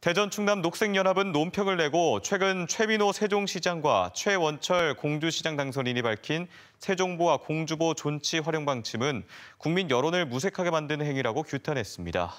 대전 충남 녹색연합은 논평을 내고 최근 최민호 세종시장과 최원철 공주시장 당선인이 밝힌 세종보와 공주보 존치 활용 방침은 국민 여론을 무색하게 만드는 행위라고 규탄했습니다.